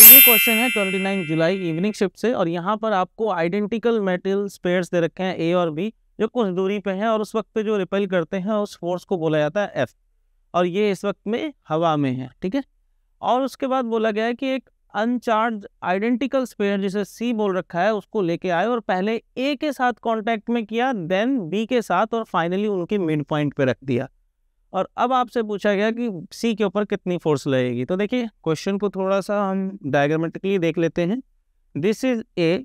तो ये क्वेश्चन है 29 जुलाई इवनिंग शिफ्ट से और यहाँ पर आपको आइडेंटिकल मेटल स्पेयर्स दे रखे हैं ए और बी जो कुछ दूरी पे हैं और उस वक्त पे जो रिपेल करते हैं उस फोर्स को बोला जाता है एफ और ये इस वक्त में हवा में है ठीक है और उसके बाद बोला गया है कि एक अनचार्ज आइडेंटिकल स्पेयर जिसे सी बोल रखा है उसको लेके आए और पहले ए के साथ कांटेक्ट में किया देन बी के साथ और फाइनली उनके मिड पॉइंट पर रख दिया और अब आपसे पूछा गया कि सी के ऊपर कितनी फोर्स लगेगी तो देखिए क्वेश्चन को थोड़ा सा हम डायग्रामेटिकली देख लेते हैं this is A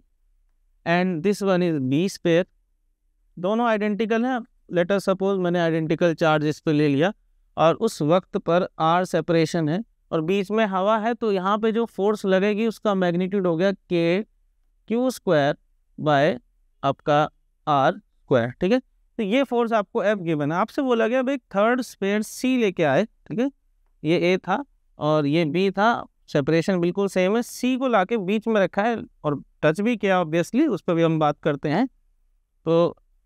and this one is B sphere दोनों आइडेंटिकल हैं लेटर सपोज मैंने आइडेंटिकल चार्ज इस पर ले लिया और उस वक्त पर आर सेपरेशन है और बीच में हवा है तो यहाँ पे जो फोर्स लगेगी उसका मैग्नीट्यूड हो गया के क्यू स्क्वायर बाय आपका आर स्क्वायर ठीक है तो ये फोर्स आपको एफ गिवन है आपसे बोला गया भाई थर्ड स्पेयर सी लेके आए ठीक है ये ए था और ये बी था सेपरेशन बिल्कुल सेम है सी को लाके बीच में रखा है और टच भी किया ऑब्वियसली उस पर भी हम बात करते हैं तो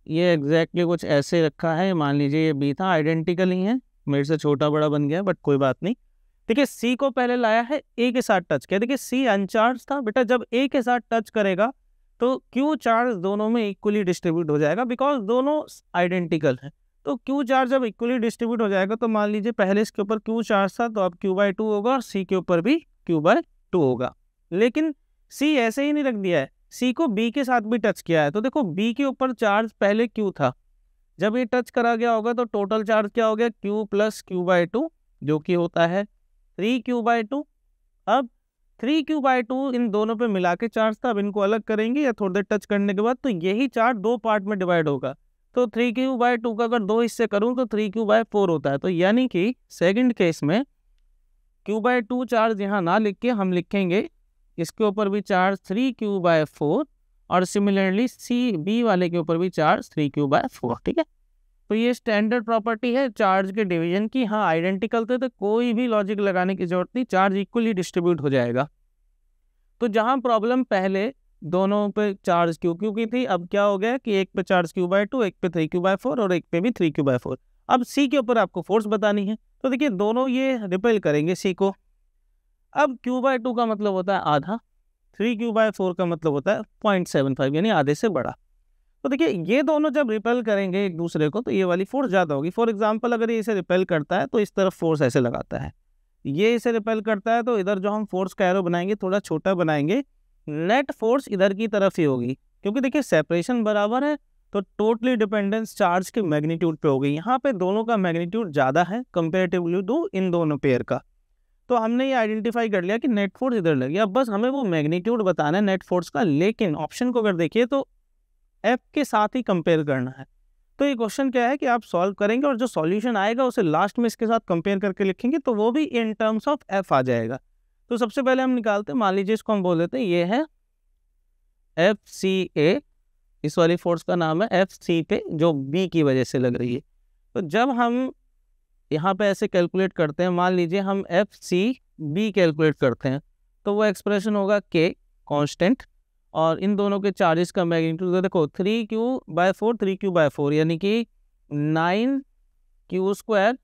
ये एग्जैक्टली कुछ ऐसे रखा है मान लीजिए ये बी था आइडेंटिकल ही है मेरे से छोटा बड़ा बन गया बट कोई बात नहीं देखिए सी को पहले लाया है ए के साथ टच किया देखिए सी अनचार्ज था बेटा जब ए के साथ टच करेगा तो क्यू चार्ज दोनों में इक्वली डिस्ट्रीब्यूट हो जाएगा बिकॉज दोनों आइडेंटिकल हैं तो क्यू चार्ज जब इक्वली डिस्ट्रीब्यूट हो जाएगा तो मान लीजिए पहले इसके ऊपर क्यू चार्ज था तो अब क्यू बाई टू होगा और सी के ऊपर भी क्यू बाई टू होगा लेकिन सी ऐसे ही नहीं रख दिया है सी को बी के साथ भी टच किया है तो देखो बी के ऊपर चार्ज पहले क्यू था जब ये टच करा गया होगा तो टोटल चार्ज क्या हो गया Q plus Q by two जो कि होता है थ्री क्यू बाई टू अब थ्री क्यू बाई टू इन दोनों पे मिला के चार्ज था अब इनको अलग करेंगे या थोड़ी देर टच करने के बाद तो यही चार्ज दो पार्ट में डिवाइड होगा तो थ्री क्यू बाई टू का अगर दो हिस्से करूँ तो थ्री क्यू बाई फोर होता है तो यानी कि सेकेंड केस में क्यू बाई टू चार्ज यहाँ ना लिख के हम लिखेंगे इसके ऊपर भी charge three Q by four और सिमिलरली सी बी वाले के ऊपर भी charge three Q by four ठीक है तो ये स्टैंडर्ड प्रॉपर्टी है चार्ज के डिवीजन की हाँ आइडेंटिकल थे तो कोई भी लॉजिक लगाने की जरूरत नहीं चार्ज इक्वली डिस्ट्रीब्यूट हो जाएगा तो जहाँ प्रॉब्लम पहले दोनों पे चार्ज क्यू क्यू की थी अब क्या हो गया कि एक पे चार्ज क्यू बाय टू एक पे थ्री क्यू बाय फोर और एक पे भी थ्री क्यू बाय फोर अब सी के ऊपर आपको फोर्स बतानी है तो देखिए दोनों ये रिपेल करेंगे सी को अब क्यू बाय टू का मतलब होता है आधा थ्री क्यू बाय फोर का मतलब होता है पॉइंट सेवन फाइव यानी आधे से बड़ा तो देखिए ये दोनों जब रिपेल करेंगे एक दूसरे को तो ये वाली फोर्स ज़्यादा होगी फॉर एग्जाम्पल अगर ये इसे रिपेल करता है तो इस तरफ फोर्स ऐसे लगाता है ये इसे रिपेल करता है तो इधर जो हम फोर्स का एरो बनाएंगे थोड़ा छोटा बनाएंगे नेट फोर्स इधर की तरफ ही होगी क्योंकि देखिए सेपरेशन बराबर है तो टोटली डिपेंडेंस चार्ज के मैग्नीट्यूड पे होगी यहाँ पे दोनों का मैग्नीट्यूड ज़्यादा है कंपेरेटिवली टू इन दोनों पेयर का तो हमने ये आइडेंटिफाई कर लिया कि नेट फोर्स इधर लगी अब बस हमें वो मैग्नीट्यूड बताना है नेट फोर्स का लेकिन ऑप्शन को अगर देखिए तो एफ के साथ ही कंपेयर करना है तो ये क्वेश्चन क्या है कि आप सॉल्व करेंगे और जो सॉल्यूशन आएगा उसे लास्ट में इसके साथ कंपेयर करके लिखेंगे तो वो भी इन टर्म्स ऑफ एफ आ जाएगा तो सबसे पहले हम निकालते हैं मान लीजिए इसको हम बोल देते हैं ये है एफ सी ए इस वाली फोर्स का नाम है एफ सी पे जो बी की वजह से लग रही है तो जब हम यहाँ पे ऐसे कैलकुलेट करते हैं मान लीजिए हम एफ सी बी कैलकुलेट करते हैं तो वो एक्सप्रेशन होगा के कांस्टेंट और इन दोनों के चार्जेस का मैग्नीट्यूड तो देखो three Q by four three Q by four यानी कि nine Q square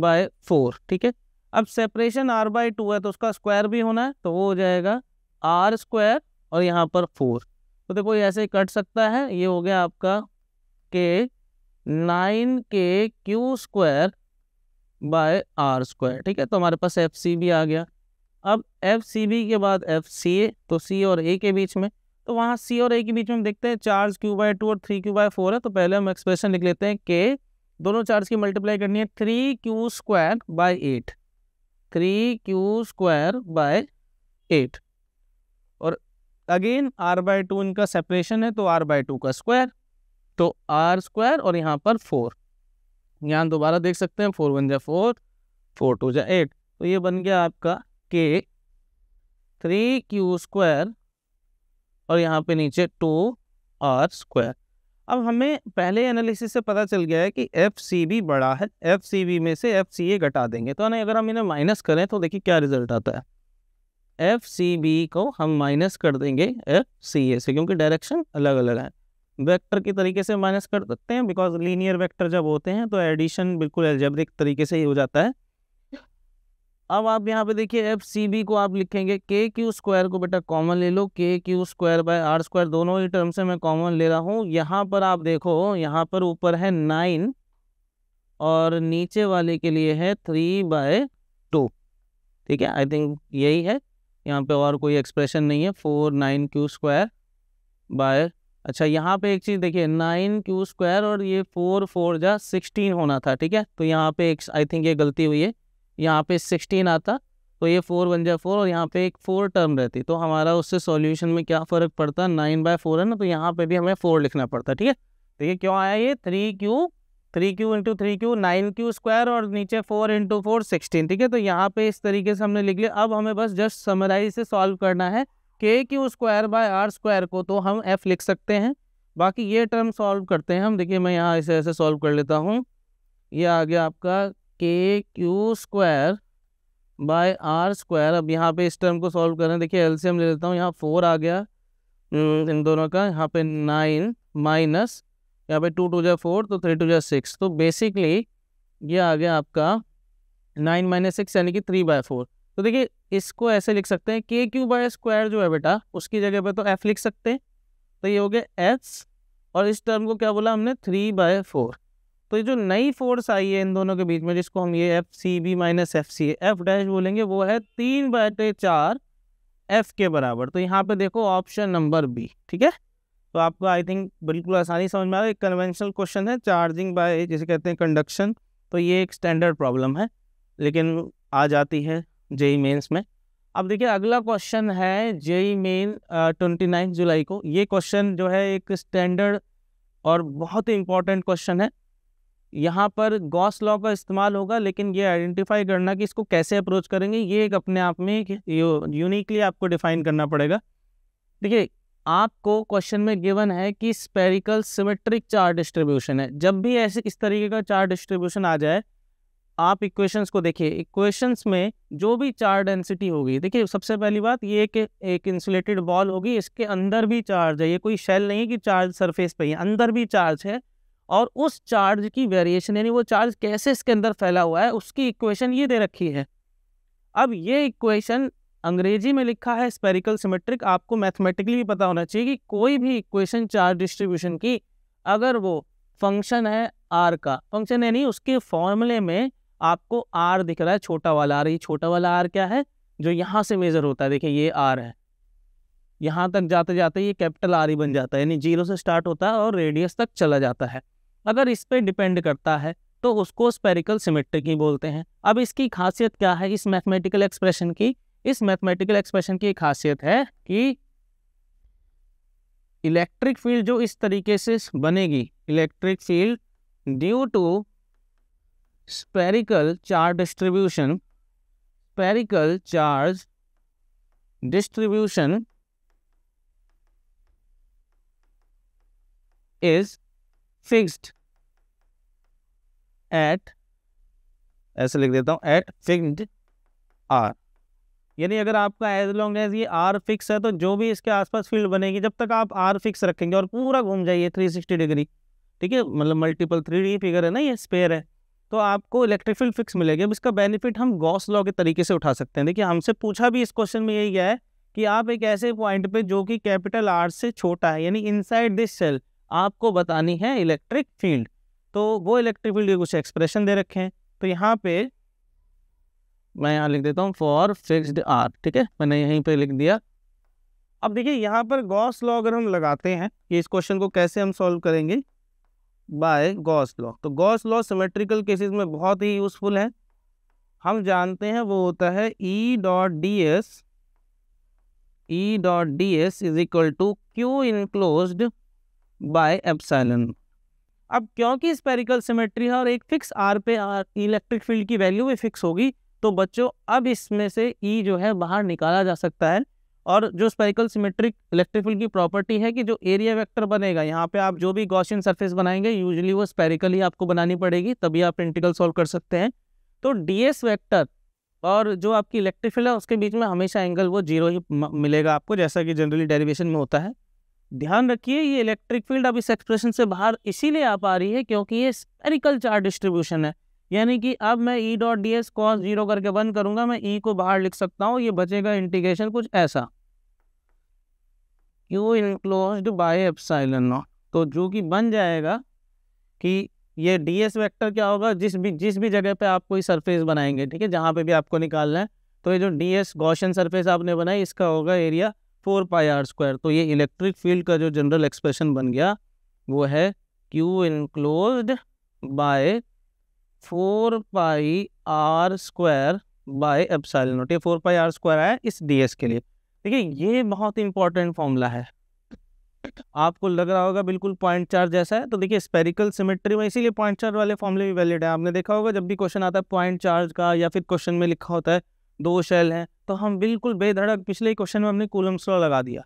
by four ठीक है अब सेपरेशन आर बाई टू है तो उसका स्क्वायर भी होना है तो वो हो जाएगा आर स्क्वायर और यहाँ पर फोर तो देखो ऐसे ही कट सकता है ये हो गया आपका K nine K Q square by are square ठीक है तो हमारे पास एफ सी भी आ गया अब एफ सी बी के बाद एफ सी ए तो सी और ए के बीच में तो वहाँ सी और ए के बीच में हम देखते हैं चार्ज क्यू बाय टू और थ्री क्यू बाय फोर है तो पहले हम एक्सप्रेशन लिख लेते हैं के दोनों चार्ज की मल्टीप्लाई करनी है three q square by eight three q square by eight और अगेन आर बाय टू इनका सेपरेशन है तो आर बाय टू का स्क्वायर तो आर स्क्वायर और यहाँ पर फोर यहाँ दोबारा देख सकते हैं फोर वन जा फोर फोर टू जा एट तो ये बन गया आपका के थ्री क्यू स्क्वायर और यहाँ पे नीचे टू आर स्क्वायर अब हमें पहले एनालिसिस से पता चल गया है कि एफ सी बी बड़ा है एफ सी बी में से एफ सी ए घटा देंगे तो अगर हम इन्हें माइनस करें तो देखिए क्या रिजल्ट आता है एफ सी बी को हम माइनस कर देंगे एफ सी ए से क्योंकि डायरेक्शन अलग अलग है वेक्टर के तरीके से माइनस कर सकते हैं बिकॉज लीनियर वेक्टर जब होते हैं तो एडिशन बिल्कुल एल्जेब्रिक तरीके से ही हो जाता है अब आप यहाँ पे देखिए एफ सी बी को आप लिखेंगे के क्यू स्क्वायर को बेटा कॉमन ले लो k Q square by are square दोनों ही टर्म से मैं कॉमन ले रहा हूँ यहाँ पर आप देखो यहाँ पर ऊपर है नाइन और नीचे वाले के लिए है थ्री बाय टू ठीक है आई थिंक यही है यहाँ पे और कोई एक्सप्रेशन नहीं है four nine Q square by अच्छा यहाँ पे एक चीज़ देखिए नाइन क्यू स्क्वायर और ये फोर फोर जा सिक्सटीन होना था ठीक है तो यहाँ पे एक आई थिंक ये गलती हुई है यहाँ पे सिक्सटीन आता तो ये फोर वन जाए फोर और यहाँ पे एक फोर टर्म रहती तो हमारा उससे सॉल्यूशन में क्या फ़र्क पड़ता नाइन बाय फोर है ना तो यहाँ पे भी हमें फोर लिखना पड़ता ठीक है देखिए तो क्यों आया ये three q three q into three q nine Q square और नीचे फोर इंटू फोर सिक्सटीन ठीक है तो यहाँ पे इस तरीके से हमने लिख लिया अब हमें बस जस्ट समराइज से सॉल्व करना है k Q square by are square को तो हम एफ लिख सकते हैं बाकी ये टर्म सॉल्व करते हैं हम देखिए मैं यहाँ ऐसे ऐसे सॉल्व कर लेता हूँ ये आ गया आपका k Q square by are square अब यहाँ पे इस टर्म को सॉल्व करें देखिए एलसीएम ले लेता हूँ यहाँ फोर आ गया हम्म, इन दोनों का यहाँ पे नाइन माइनस यहाँ पे टू टू जै फोर तो थ्री टू जै सिक्स तो बेसिकली ये आ गया आपका नाइन माइनस सिक्स यानी कि थ्री बाय फोर तो देखिए इसको ऐसे लिख सकते हैं के क्यू बाय स्क्वायर जो है बेटा उसकी जगह पे तो एफ लिख सकते हैं तो ये हो गया एच और इस टर्म को क्या बोला हमने थ्री बाय फोर तो ये जो नई फोर्स आई है इन दोनों के बीच में जिसको हम ये F C B minus F C F dash बोलेंगे वो है तीन बटे चार एफ के बराबर तो यहाँ पे देखो ऑप्शन नंबर बी ठीक है तो आपको आई थिंक बिल्कुल आसानी समझ में आ रहा है एक कन्वेंशनल क्वेश्चन है चार्जिंग बाय जिसे कहते हैं कंडक्शन तो ये एक स्टैंडर्ड प्रॉब्लम है लेकिन आ जाती है जेई मेन्स e में अब देखिए अगला क्वेश्चन है JEE Main twenty ninth July को ये क्वेश्चन जो है एक स्टैंडर्ड और बहुत ही इंपॉर्टेंट क्वेश्चन है यहाँ पर गॉस लॉ का इस्तेमाल होगा लेकिन ये आइडेंटिफाई करना कि इसको कैसे अप्रोच करेंगे ये एक अपने आप में यू, यूनिकली आपको डिफाइन करना पड़ेगा देखिए आपको क्वेश्चन में गिवन है कि स्पेरिकल सिमेट्रिक चार डिस्ट्रीब्यूशन है जब भी ऐसे इस तरीके का चार डिस्ट्रीब्यूशन आ जाए आप इक्वेशंस को देखिए इक्वेशंस में जो भी चार डेंसिटी होगी देखिए सबसे पहली बात ये कि एक इंसुलेटेड बॉल होगी इसके अंदर भी चार्ज है ये कोई शेल नहीं है कि चार्ज सरफेस पर ही अंदर भी चार्ज है और उस चार्ज की वेरिएशन यानी वो चार्ज कैसे इसके अंदर फैला हुआ है उसकी इक्वेशन ये दे रखी है अब ये इक्वेशन अंग्रेजी में लिखा है स्पेरिकल सिमेट्रिक आपको मैथमेटिकली भी पता होना चाहिए कि कोई भी इक्वेशन चार्ज डिस्ट्रीब्यूशन की अगर वो फंक्शन है आर का फंक्शन यानी उसके फॉर्मूले में आपको आर दिख रहा है छोटा वाला आर ये छोटा वाला आर क्या है जो यहाँ से मेज़र होता है देखिए ये आर है यहाँ तक जाते जाते ये कैपिटल आर ही बन जाता है यानी जीरो से स्टार्ट होता है और रेडियस तक चला जाता है अगर इस पर डिपेंड करता है तो उसको स्पेरिकल सिमेट्रिक ही बोलते हैं अब इसकी खासियत क्या है इस मैथमेटिकल एक्सप्रेशन की इस मैथमेटिकल एक्सप्रेशन की खासियत है कि इलेक्ट्रिक फील्ड जो इस तरीके से बनेगी electric field due to spherical charge distribution spherical charge distribution is fixed at ऐसे लिख देता हूं एट फिक्स्ड आर यानी अगर आपका एज लॉन्ग एज ये आर फिक्स है तो जो भी इसके आसपास फील्ड बनेगी जब तक आप आर फिक्स रखेंगे और पूरा घूम जाइए 360 डिग्री ठीक है मतलब मल्टीपल थ्री डी फिगर है ना ये स्पेयर है तो आपको इलेक्ट्रिक फील्ड फिक्स मिलेगी अब इसका बेनिफिट हम गॉस लॉ के तरीके से उठा सकते हैं देखिए हमसे पूछा भी इस क्वेश्चन में यही गया है कि आप एक ऐसे पॉइंट पे जो कि कैपिटल आर से छोटा है यानी इनसाइड दिस सेल आपको बतानी है इलेक्ट्रिक फील्ड तो वो इलेक्ट्रिक फील्ड के कुछ एक्सप्रेशन दे रखे हैं तो यहाँ पे मैं यहाँ लिख देता हूँ फॉर फिक्स्ड आर ठीक है मैंने यहीं पे लिख दिया अब देखिए यहाँ पर गॉस लॉ अगर हम लगाते हैं कि इस क्वेश्चन को कैसे हम सॉल्व करेंगे बाय गॉस लॉ तो गॉस लॉ सिमेट्रिकल केसेस में बहुत ही यूजफुल है हम जानते हैं वो होता है E dot d s E dot d s is equal to q enclose by epsilon अब क्योंकि स्पेरिकल सिमेट्री है और एक फिक्स आर पे आर इलेक्ट्रिक फील्ड की वैल्यू भी फिक्स होगी तो बच्चों अब इसमें से ई e जो है बाहर निकाला जा सकता है और जो स्पेरिकल सिमेट्रिक इलेक्ट्रिक फील्ड की प्रॉपर्टी है कि जो एरिया वेक्टर बनेगा यहाँ पे आप जो भी गॉशियन सरफेस बनाएंगे यूजली वो स्पेरिकल ही आपको बनानी पड़ेगी तभी आप इंटीग्रल सॉल्व कर सकते हैं तो डी एस वैक्टर और जो आपकी इलेक्ट्रिक फील्ड है उसके बीच में हमेशा एंगल वो जीरो ही मिलेगा आपको जैसा कि जनरली डेरिवेशन में होता है ध्यान रखिए ये इलेक्ट्रिक फील्ड अब इस एक्सप्रेशन से बाहर इसीलिए आ पा रही है क्योंकि ये स्पेरिकल चार्ज डिस्ट्रीब्यूशन है यानी कि अब मैं E dot d s cos zero करके बंद करूंगा मैं ई e को बाहर लिख सकता हूँ ये बचेगा इंटीग्रेशन कुछ ऐसा q enclose by epsilon not तो जो कि बन जाएगा कि ये डी एस वैक्टर क्या होगा जिस भी जिस भी जगह पे आप कोई सरफेस बनाएंगे ठीक है जहाँ पे भी आपको निकालना है तो ये जो डी एस गौशन सरफेस आपने बनाई इसका होगा area four pi r square तो ये इलेक्ट्रिक फील्ड का जो जनरल एक्सप्रेशन बन गया वो है q enclose by four pi r square by epsilon not ये फोर पाई आर स्क्वायर आया इस डीएस के लिए देखिए ये बहुत इंपॉर्टेंट फॉर्मूला है आपको लग रहा होगा बिल्कुल पॉइंट चार्ज जैसा है तो देखिए स्पेरिकल सिमेट्री में इसीलिए पॉइंट चार्ज वाले फॉर्मूले भी वैलिड है आपने देखा होगा जब भी क्वेश्चन आता है पॉइंट चार्ज का या फिर क्वेश्चन में लिखा होता है दो शेल हैं तो हम बिल्कुल बेधड़क पिछले क्वेश्चन में हमने कूलम्स लॉ लगा दिया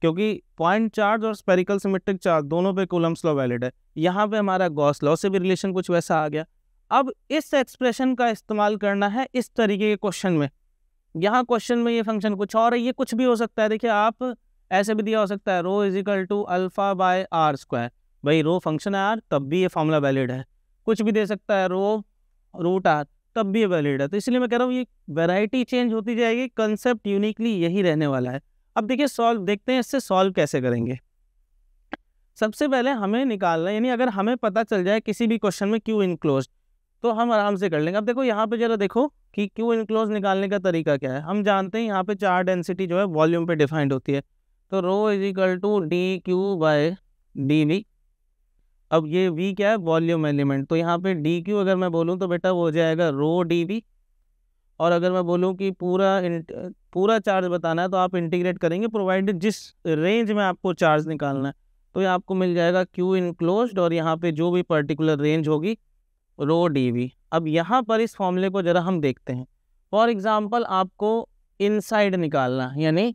क्योंकि पॉइंट चार्ज और स्पेरिकल सिमेट्रिक चार्ज दोनों पे कूलम्स लॉ वैलिड है यहाँ पे हमारा गॉस लॉ से भी रिलेशन कुछ वैसा आ गया अब इस एक्सप्रेशन का इस्तेमाल करना है इस तरीके के क्वेश्चन में यहाँ क्वेश्चन में ये फंक्शन कुछ और है ये कुछ भी हो सकता है देखिए आप ऐसे भी दिया हो सकता है rho is equal to alpha by are square भाई रो फंक्शन है आर तब भी ये फॉर्मूला वैलिड है कुछ भी दे सकता है रो रूट आर तब भी वैलिड है तो इसलिए मैं कह रहा हूँ ये वैरायटी चेंज होती जाएगी कंसेप्ट यूनिकली यही रहने वाला है अब देखिए सॉल्व देखते हैं इससे सॉल्व कैसे करेंगे सबसे पहले हमें निकालना यानी अगर हमें पता चल जाए किसी भी क्वेश्चन में क्यू इनक्लोज तो हम आराम से कर लेंगे अब देखो यहाँ पे जरा देखो कि क्यू इनक्लोज निकालने का तरीका क्या है हम जानते हैं यहाँ पे चार डेंसिटी जो है वॉल्यूम पे डिफाइंड होती है तो rho is equal to d q by d V अब ये वी क्या है वॉल्यूम एलिमेंट तो यहाँ पे डी क्यू अगर मैं बोलूँ तो बेटा वो हो जाएगा रो डी वी और अगर मैं बोलूँ कि पूरा पूरा चार्ज बताना है तो आप इंटीग्रेट करेंगे प्रोवाइडेड जिस रेंज में आपको चार्ज निकालना है तो ये आपको मिल जाएगा क्यू इनक्लोज और यहाँ पे जो भी पर्टिकुलर रेंज होगी रो डी वी अब यहाँ पर इस फॉर्मूले को ज़रा हम देखते हैं फॉर एग्ज़ाम्पल आपको इनसाइड निकालना यानी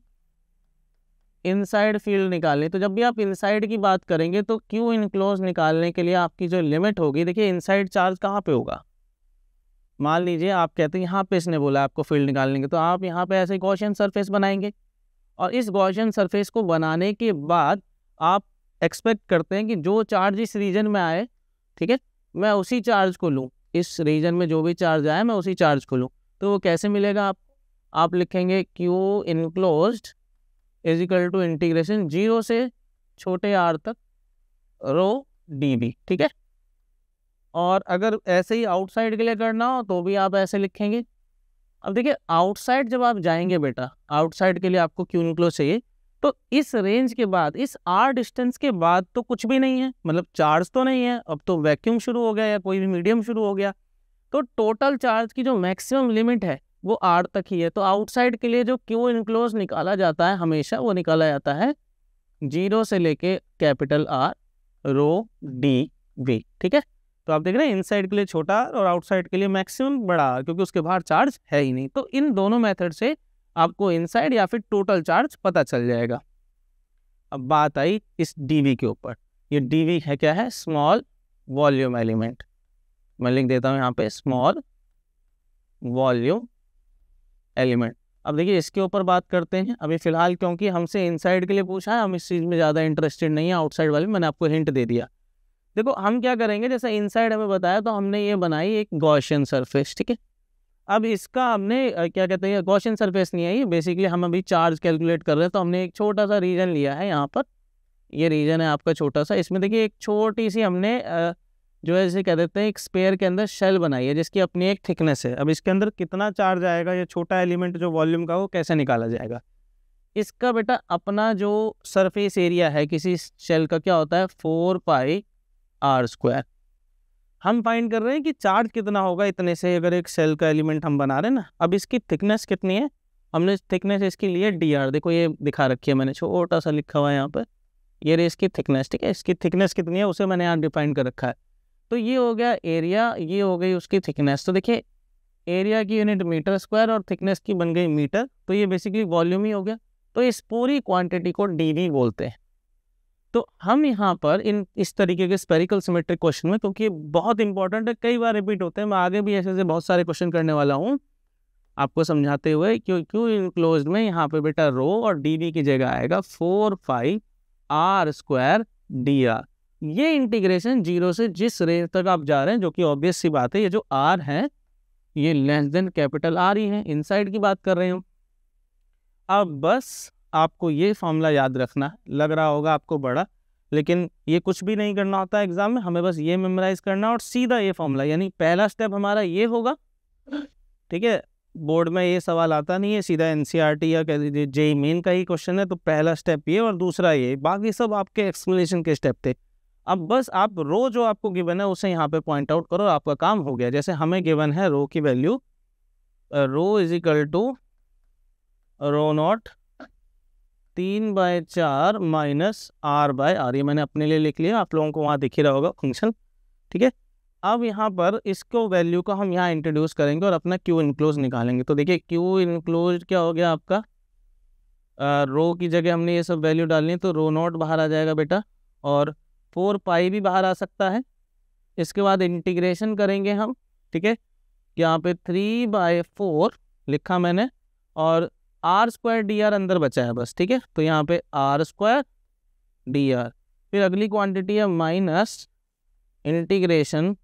इनसाइड फील्ड निकालनी तो जब भी आप इनसाइड की बात करेंगे तो क्यू इनक्लोज निकालने के लिए आपकी जो लिमिट होगी देखिए इनसाइड चार्ज कहाँ पे होगा मान लीजिए आप कहते हैं यहाँ पे इसने बोला आपको फील्ड निकालने के तो आप यहाँ पे ऐसे गॉशियन सरफेस बनाएंगे और इस गॉशियन सरफेस को बनाने के बाद आप एक्सपेक्ट करते हैं कि जो चार्ज इस रीजन में आए ठीक है मैं उसी चार्ज को लूँ इस रीजन में जो भी चार्ज आए मैं उसी चार्ज को लूँ तो वो कैसे मिलेगा आप आप लिखेंगे q enclose is equal to integration zero से छोटे आर तक रो डी बी ठीक है और अगर ऐसे ही आउटसाइड के लिए करना हो तो भी आप ऐसे लिखेंगे अब देखिए आउटसाइड जब आप जाएंगे बेटा आउटसाइड के लिए आपको क्यू निकलो चाहिए तो इस रेंज के बाद इस आर डिस्टेंस के बाद तो कुछ भी नहीं है मतलब चार्ज तो नहीं है अब तो वैक्यूम शुरू हो गया या कोई भी मीडियम शुरू हो गया तो टोटल चार्ज की जो मैक्सिमम लिमिट है वो आर तक ही है तो आउटसाइड के लिए जो क्यू इनक्लोज निकाला जाता है हमेशा वो निकाला जाता है जीरो से लेके capital R rho d V ठीक है तो आप देख रहे हैं इनसाइड के लिए छोटा और आउटसाइड के लिए मैक्सिमम बड़ा क्योंकि उसके बाहर चार्ज है ही नहीं तो इन दोनों मेथड से आपको इनसाइड या फिर टोटल चार्ज पता चल जाएगा अब बात आई इस डीवी के ऊपर ये डीवी है क्या है स्मॉल वॉल्यूम एलिमेंट मैं लिख देता हूँ यहाँ पे स्मॉल वॉल्यूम एलिमेंट अब देखिए इसके ऊपर बात करते हैं अभी फिलहाल क्योंकि हमसे इनसाइड के लिए पूछा है हम इस चीज़ में ज़्यादा इंटरेस्टेड नहीं है आउटसाइड वाले मैंने आपको हिंट दे दिया देखो हम क्या करेंगे जैसे इनसाइड हमें बताया तो हमने ये बनाई एक गौशन सरफेस ठीक है अब इसका हमने क्या कहते हैं गौशन सरफेस नहीं है ये बेसिकली हम अभी चार्ज कैलकुलेट कर रहे हैं तो हमने एक छोटा सा रीजन लिया है यहाँ पर ये रीजन है आपका छोटा सा इसमें देखिए एक छोटी सी हमने जो है जैसे कह देते हैं एक स्पेयर के अंदर शेल बनाई है जिसकी अपनी एक थिकनेस है अब इसके अंदर कितना चार्ज आएगा या छोटा एलिमेंट जो वॉल्यूम का वो कैसे निकाला जाएगा इसका बेटा अपना जो सरफेस एरिया है किसी शेल का क्या होता है फोर पाई आर स्क्वायर हम फाइंड कर रहे हैं कि चार्ज कितना होगा इतने से अगर एक सेल का एलिमेंट हम बना रहे हैं ना अब इसकी थिकनेस कितनी है हमने थिकनेस इसकी लिए डी आर देखो ये दिखा रखी है मैंने छोटा सा लिखा हुआ है यहाँ पर ये रे इसकी थिकनेस ठीक है इसकी थिकनेस कितनी है उसे मैंने यहाँ डिफाइन कर रखा है तो ये हो गया एरिया ये हो गई उसकी थिकनेस तो देखिए एरिया की यूनिट मीटर स्क्वायर और थिकनेस की बन गई मीटर तो ये बेसिकली वॉल्यूम ही हो गया तो इस पूरी क्वांटिटी को डी बोलते हैं तो हम यहाँ पर इन इस तरीके के स्पेरिकल सिमेट्रिक क्वेश्चन में क्योंकि ये बहुत इंपॉर्टेंट है कई बार रिपीट होते हैं मैं आगे भी ऐसे ऐसे बहुत सारे क्वेश्चन करने वाला हूँ आपको समझाते हुए क्यों क्यों इनक्लोज में यहाँ पे बेटा रो और डी की जगह आएगा four five r square d r ये इंटीग्रेशन जीरो से जिस रेंज तक आप जा रहे हैं जो कि ऑब्वियस सी बात है ये जो आर है ये लेस देन कैपिटल आर ही है इनसाइड की बात कर रहे हो अब बस आपको ये फॉर्मूला याद रखना लग रहा होगा आपको बड़ा लेकिन ये कुछ भी नहीं करना होता एग्जाम में हमें बस ये मेमोराइज करना और सीधा ये फॉर्मूला यानी पहला स्टेप हमारा ये होगा ठीक है बोर्ड में ये सवाल आता नहीं है सीधा एन e या कह दीजिए जेई मेन e e का ही क्वेश्चन है तो पहला स्टेप ये और दूसरा ये बाकी सब आपके एक्सप्लेनेशन के स्टेप थे अब बस आप रो जो आपको गिवन है उसे यहाँ पे पॉइंट आउट करो आपका काम हो गया जैसे हमें गिवन है रो की value rho is equal to rho not तीन बाय चार माइनस आर बाय आर ये मैंने अपने लिए लिख लिया आप लोगों को वहाँ दिख ही रहा होगा फंक्शन ठीक है अब यहाँ पर इसको वैल्यू को हम यहाँ इंट्रोड्यूस करेंगे और अपना क्यू इनक्लोज निकालेंगे तो देखिए क्यू इनक्लोज क्या हो गया आपका आ, रो की जगह हमने ये सब वैल्यू डालनी तो रो नॉट बाहर आ जाएगा बेटा और फोर पाई भी बाहर आ सकता है इसके बाद इंटीग्रेशन करेंगे हम ठीक है यहाँ पे थ्री बाय फोर लिखा मैंने और आर स्क्वायर डी आर अंदर बचा है बस ठीक है तो यहाँ पे आर स्क्वायर डी आर फिर अगली क्वांटिटी है minus integration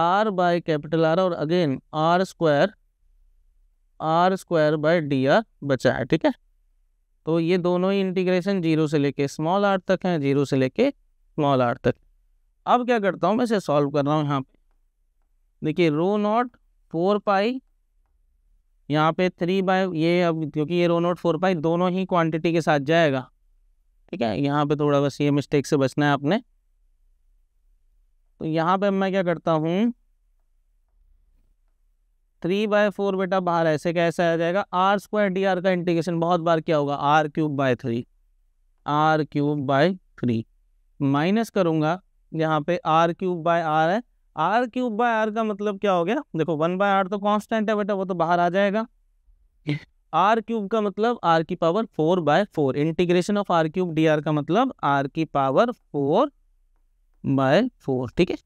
r by capital R और again r square r square by d r बचा है ठीक है तो ये दोनों ही इंटीग्रेशन जीरो से लेके स्मॉल आर तक हैं जीरो से लेके स्मॉल आर तक अब क्या करता हूँ मैं इसे सॉल्व कर रहा हूँ यहाँ पे देखिए रो नॉट फोर पाई यहाँ पे थ्री बाय ये अब क्योंकि ये रो नोट फोर पाई दोनों ही क्वांटिटी के साथ जाएगा ठीक है यहाँ पे थोड़ा बस ये मिस्टेक से बचना है आपने तो यहाँ पे मैं क्या करता हूँ थ्री बाय फोर बेटा बाहर ऐसे कैसे आ जाएगा आर स्क्वायर डी आर का इंटीग्रेशन बहुत बार क्या होगा r cube by three r cube by three minus करूँगा यहाँ पे आर क्यूब बाय आर है आर क्यूब बाय आर का मतलब क्या हो गया देखो वन बाय आर तो कांस्टेंट है बेटा वो तो बाहर आ जाएगा आर क्यूब का मतलब आर की power four by four integration of r cube d r का मतलब आर की पावर फोर बाय फोर ठीक है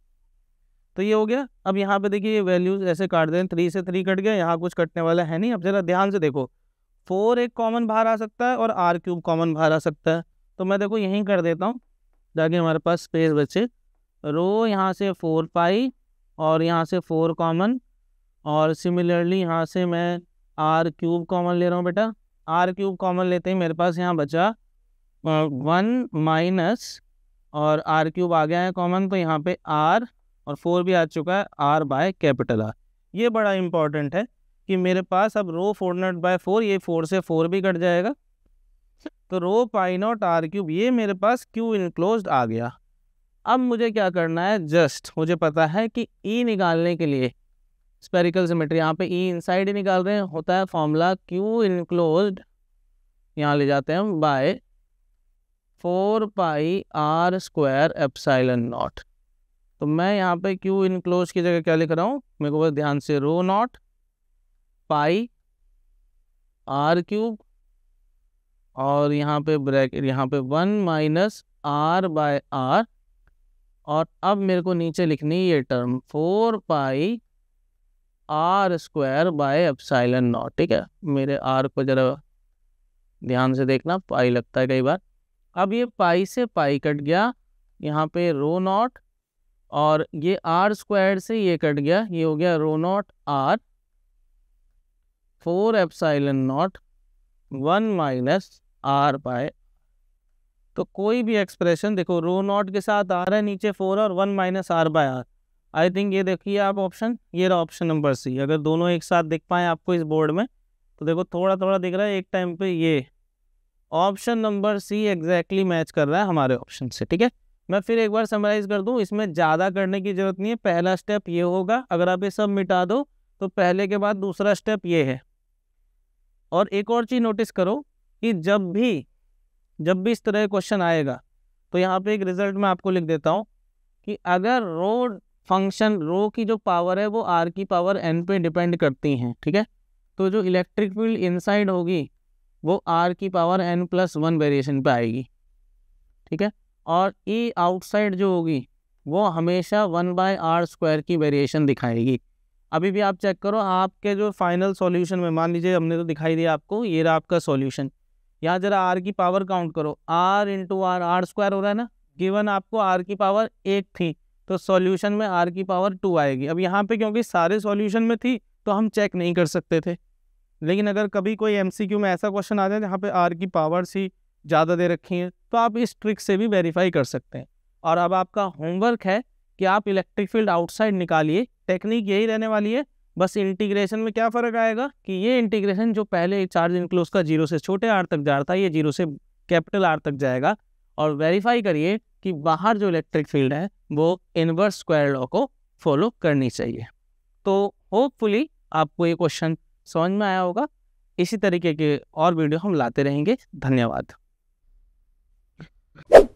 तो ये हो गया अब यहाँ पे देखिए ये वैल्यूज ऐसे काट दें थ्री से थ्री कट गया यहाँ कुछ कटने वाला है नहीं अब जरा ध्यान से देखो फोर एक कॉमन बाहर आ सकता है और आर क्यूब कॉमन बाहर आ सकता है तो मैं देखो यहीं कर देता हूँ ताकि हमारे पास स्पेस बचे रो यहाँ से फोर पाई और यहाँ से फोर कॉमन और सिमिलरली यहाँ से मैं आर क्यूब कॉमन ले रहा हूँ बेटा आर क्यूब कॉमन लेते ही मेरे पास यहाँ बचा वन माइनस और आर क्यूब आ गया है कॉमन तो यहाँ पे आर और फोर भी आ चुका है आर बाय कैपिटल आर ये बड़ा इंपॉर्टेंट है कि मेरे पास अब rho four not by four ये फोर से फोर भी कट जाएगा तो rho pi not r cube ये मेरे पास क्यू इनक्लोज आ गया अब मुझे क्या करना है जस्ट मुझे पता है कि ई e निकालने के लिए स्पेरिकल सिमेट्री यहाँ पे ई e इनसाइड ही निकाल रहे हैं होता है फॉर्मूला क्यू इनक्लोज यहाँ ले जाते हैं हम by four pi r square epsilon not तो मैं यहाँ पे क्यू इनक्लोज की जगह क्या लिख रहा हूँ मेरे को बस ध्यान से rho not pi r cube और यहाँ पे ब्रैकेट यहाँ पे one minus r by r और अब मेरे को नीचे लिखनी ये term four pi r square by epsilon not ठीक है मेरे आर को ज़रा ध्यान से देखना पाई लगता है कई बार अब ये पाई से पाई कट गया यहाँ पे रो नॉट और ये आर स्क्वायर से ये कट गया ये हो गया rho not r four epsilon not one minus r by तो कोई भी एक्सप्रेशन देखो रो नॉट के साथ आर है नीचे फोर और one minus r by r I think ये देखिए आप ऑप्शन ये रहा ऑप्शन नंबर सी अगर दोनों एक साथ दिख पाए आपको इस बोर्ड में तो देखो थोड़ा थोड़ा दिख रहा है एक टाइम पे ये option number C exactly match कर रहा है हमारे ऑप्शन से ठीक है मैं फिर एक बार समराइज कर दूं इसमें ज़्यादा करने की जरूरत नहीं है पहला स्टेप ये होगा अगर आप ये सब मिटा दो तो पहले के बाद दूसरा स्टेप ये है और एक और चीज़ नोटिस करो कि जब भी जब भी इस तरह क्वेश्चन आएगा तो यहाँ पे एक रिजल्ट मैं आपको लिख देता हूँ कि अगर रो फंक्शन रो की जो पावर है वो आर की पावर एन पे डिपेंड करती हैं ठीक है तो जो इलेक्ट्रिक फील्ड इनसाइड होगी वो आर की power n plus one variation पे आएगी ठीक है और ई e आउटसाइड जो होगी वो हमेशा वन बाय आर स्क्वायर की वेरिएशन दिखाएगी अभी भी आप चेक करो आपके जो फाइनल सॉल्यूशन में मान लीजिए हमने तो दिखाई दिया आपको ये रहा आपका सॉल्यूशन यहाँ जरा आर की पावर काउंट करो r into r r square हो रहा है ना गिवन आपको आर की पावर एक थी तो सॉल्यूशन में आर की पावर टू आएगी अब यहाँ पे क्योंकि सारे सॉल्यूशन में थी तो हम चेक नहीं कर सकते थे लेकिन अगर कभी कोई एम में ऐसा क्वेश्चन आ जाए जहाँ पर आर की पावर सी ज़्यादा दे रखी हैं तो आप इस ट्रिक से भी वेरीफाई कर सकते हैं और अब आपका होमवर्क है कि आप इलेक्ट्रिक फील्ड आउटसाइड निकालिए टेक्निक यही रहने वाली है बस इंटीग्रेशन में क्या फ़र्क आएगा कि ये इंटीग्रेशन जो पहले चार्ज इनक्लोज का जीरो से छोटे आर तक जा रहा था ये जीरो से कैपिटल आर तक जाएगा और वेरीफाई करिए कि बाहर जो इलेक्ट्रिक फील्ड है वो इनवर्स स्क्वायर लॉ को फॉलो करनी चाहिए तो होपफुली आपको ये क्वेश्चन समझ में आया होगा इसी तरीके के और वीडियो हम लाते रहेंगे धन्यवाद